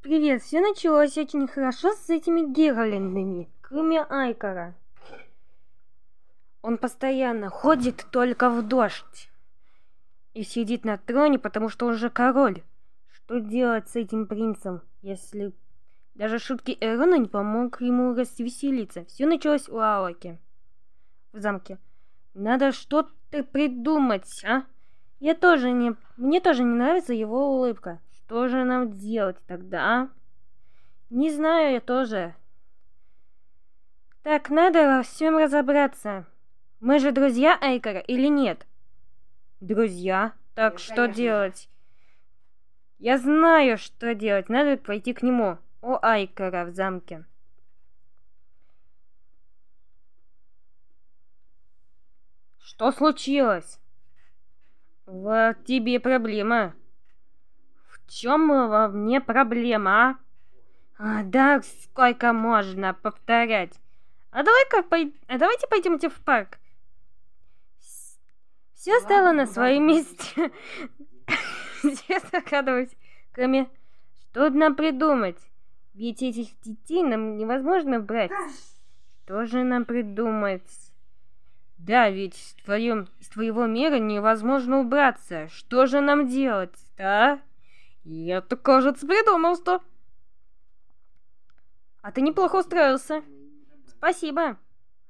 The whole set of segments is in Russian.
Привет, все началось очень хорошо с этими Геральдами, кроме Айкара. Он постоянно ходит только в дождь и сидит на троне, потому что он же король. Что делать с этим принцем, если даже шутки Эрона не помог ему развеселиться? Все началось у Алоки в замке. Надо что-то придумать, а? Я тоже не... Мне тоже не нравится его улыбка. Что же нам делать тогда? А? Не знаю я тоже. Так, надо во всем разобраться. Мы же друзья Эйкера или нет? Друзья? Так Нет, ну, что делать? Я знаю, что делать. Надо пойти к нему. О Айкара в замке. Что случилось? Вот тебе проблема чем во мне проблема, а? а да, сколько можно повторять. А давай-ка, пой... а давайте пойдемте в парк. Все стало на своем месте. Я загадываюсь, кроме что нам придумать? Ведь этих детей нам невозможно брать. Что же нам придумать? Да, ведь в твоем, из твоего мира невозможно убраться. Что же нам делать, да? Я-то, кажется, придумал что. А ты неплохо устроился. Спасибо,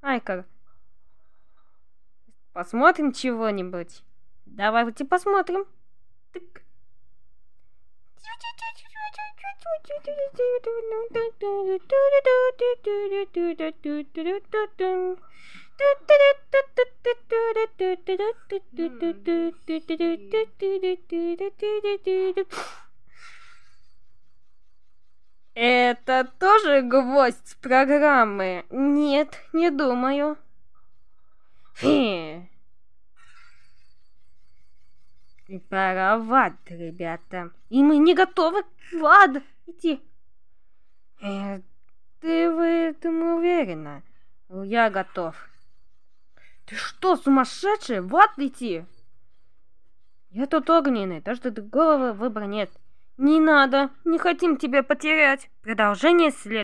Айка. Посмотрим чего-нибудь. Давай вот и посмотрим. Тык. Это тоже гвоздь программы? Нет, не думаю. Хе. Препароват, ребята. И мы не готовы. Ладно, иди. Э, ты в этом уверена? Я готов. Ты что, сумасшедший? В ад идти? Я тут огненный, так что другого выбора нет. Не надо, не хотим тебя потерять. Продолжение следует.